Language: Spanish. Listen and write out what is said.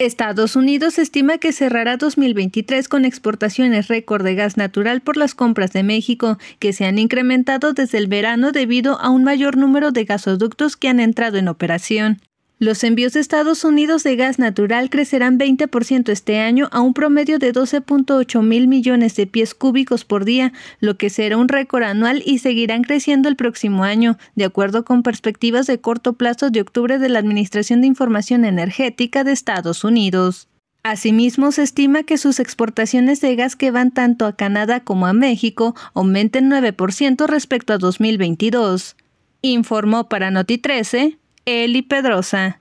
Estados Unidos estima que cerrará 2023 con exportaciones récord de gas natural por las compras de México, que se han incrementado desde el verano debido a un mayor número de gasoductos que han entrado en operación. Los envíos de Estados Unidos de gas natural crecerán 20% este año a un promedio de 12.8 mil millones de pies cúbicos por día, lo que será un récord anual y seguirán creciendo el próximo año, de acuerdo con perspectivas de corto plazo de octubre de la Administración de Información Energética de Estados Unidos. Asimismo, se estima que sus exportaciones de gas que van tanto a Canadá como a México aumenten 9% respecto a 2022. Informó para Noti 13 Eli Pedrosa,